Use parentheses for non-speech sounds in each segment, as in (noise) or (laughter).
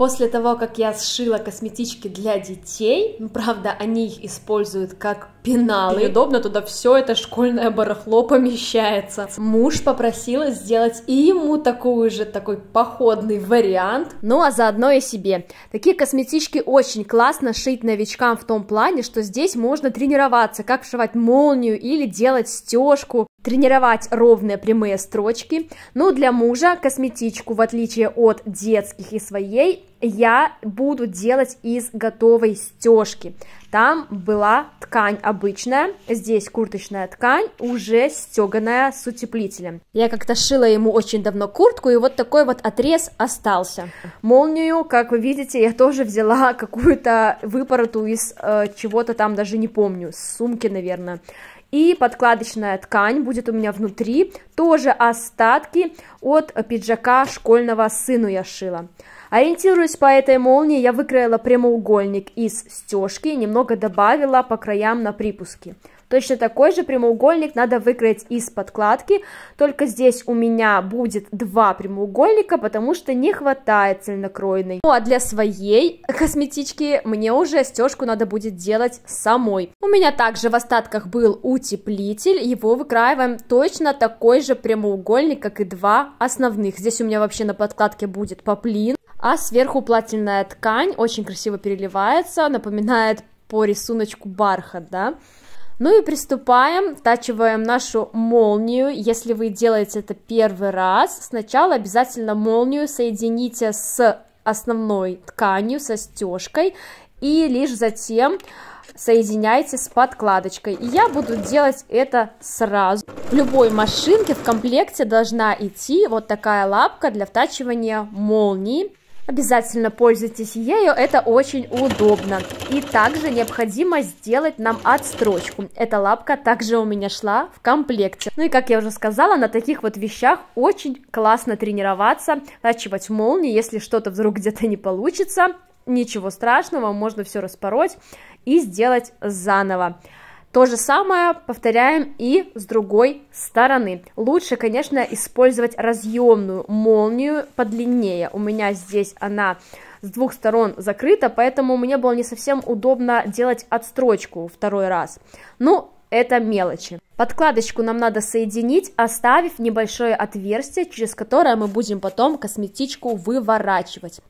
После того, как я сшила косметички для детей, ну, правда, они их используют как пеналы. И удобно, туда все это школьное барахло помещается. Муж попросила сделать и ему такую же, такой походный вариант. Ну, а заодно и себе. Такие косметички очень классно шить новичкам в том плане, что здесь можно тренироваться, как вшивать молнию или делать стежку, тренировать ровные прямые строчки. Ну, для мужа косметичку, в отличие от детских и своей, я буду делать из готовой стежки. Там была ткань обычная, здесь курточная ткань, уже стеганая с утеплителем. Я как-то шила ему очень давно куртку, и вот такой вот отрез остался. Молнию, как вы видите, я тоже взяла какую-то выпороту из э, чего-то там, даже не помню, с сумки, наверное. И подкладочная ткань будет у меня внутри, тоже остатки от пиджака школьного сыну я шила. Ориентируясь по этой молнии, я выкроила прямоугольник из стежки, немного добавила по краям на припуски. Точно такой же прямоугольник надо выкроить из подкладки, только здесь у меня будет два прямоугольника, потому что не хватает цельнокройной. Ну а для своей косметички мне уже стежку надо будет делать самой. У меня также в остатках был утеплитель, его выкраиваем точно такой же прямоугольник, как и два основных. Здесь у меня вообще на подкладке будет поплин, а сверху плательная ткань очень красиво переливается, напоминает по рисунку бархат, да. Ну и приступаем, втачиваем нашу молнию. Если вы делаете это первый раз, сначала обязательно молнию соедините с основной тканью, со стежкой, и лишь затем соединяйте с подкладочкой. И я буду делать это сразу. В любой машинке в комплекте должна идти вот такая лапка для втачивания молнии. Обязательно пользуйтесь ею, это очень удобно. И также необходимо сделать нам отстрочку. Эта лапка также у меня шла в комплекте. Ну и как я уже сказала, на таких вот вещах очень классно тренироваться, врачивать молнии, если что-то вдруг где-то не получится, ничего страшного, можно все распороть и сделать заново. То же самое повторяем и с другой стороны. Лучше, конечно, использовать разъемную молнию подлиннее. У меня здесь она с двух сторон закрыта, поэтому мне было не совсем удобно делать отстрочку второй раз. Ну, это мелочи. Подкладочку нам надо соединить, оставив небольшое отверстие, через которое мы будем потом косметичку выворачивать.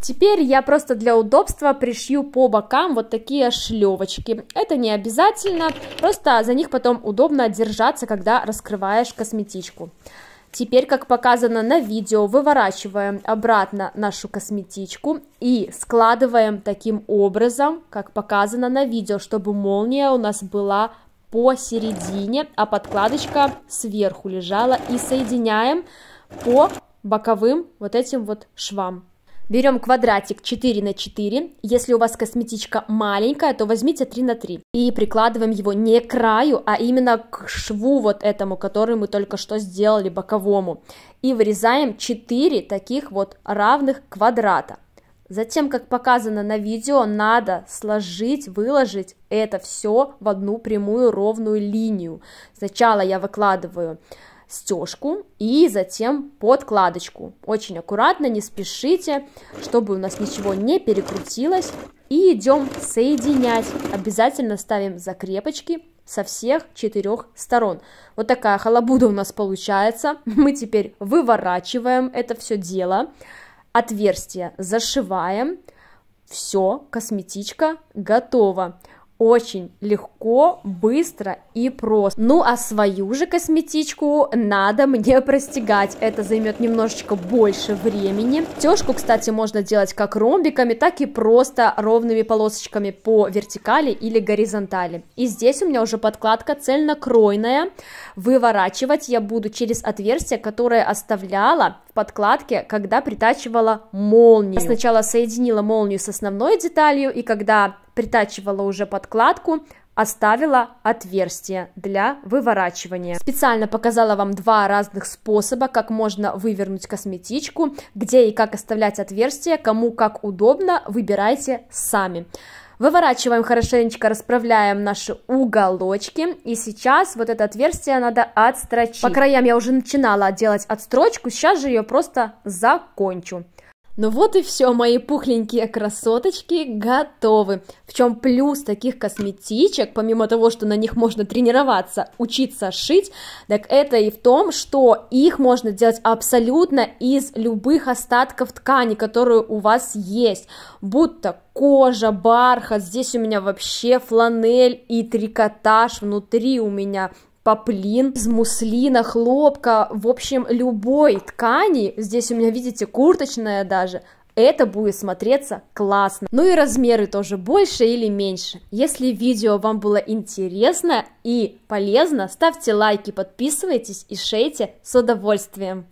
Теперь я просто для удобства пришью по бокам вот такие шлевочки. Это не обязательно, просто за них потом удобно держаться, когда раскрываешь косметичку. Теперь, как показано на видео, выворачиваем обратно нашу косметичку и складываем таким образом, как показано на видео, чтобы молния у нас была посередине, а подкладочка сверху лежала и соединяем по боковым вот этим вот швам. Берем квадратик 4 на 4. Если у вас косметичка маленькая, то возьмите 3 на 3. И прикладываем его не к краю, а именно к шву вот этому, который мы только что сделали боковому. И вырезаем 4 таких вот равных квадрата. Затем, как показано на видео, надо сложить, выложить это все в одну прямую ровную линию. Сначала я выкладываю стежку и затем подкладочку. Очень аккуратно, не спешите, чтобы у нас ничего не перекрутилось. И идем соединять. Обязательно ставим закрепочки со всех четырех сторон. Вот такая халабуда у нас получается. (laughs) Мы теперь выворачиваем это все дело. Отверстие зашиваем. Все, косметичка готова очень легко, быстро и просто. Ну а свою же косметичку надо мне простигать, это займет немножечко больше времени. Тежку, кстати, можно делать как ромбиками, так и просто ровными полосочками по вертикали или горизонтали. И здесь у меня уже подкладка цельнокройная, выворачивать я буду через отверстие, которое оставляла подкладке, когда притачивала молнию. Я сначала соединила молнию с основной деталью, и когда притачивала уже подкладку, оставила отверстие для выворачивания. Специально показала вам два разных способа, как можно вывернуть косметичку, где и как оставлять отверстие, кому как удобно, выбирайте сами. Выворачиваем хорошенечко, расправляем наши уголочки, и сейчас вот это отверстие надо отстрочить. По краям я уже начинала делать отстрочку, сейчас же ее просто закончу. Ну вот и все, мои пухленькие красоточки готовы. В чем плюс таких косметичек, помимо того, что на них можно тренироваться, учиться шить, так это и в том, что их можно делать абсолютно из любых остатков ткани, которые у вас есть, Будто кожа, бархат, здесь у меня вообще фланель и трикотаж внутри у меня поплин, из муслина, хлопка, в общем, любой ткани, здесь у меня, видите, курточная даже, это будет смотреться классно. Ну и размеры тоже больше или меньше. Если видео вам было интересно и полезно, ставьте лайки, подписывайтесь и шейте с удовольствием.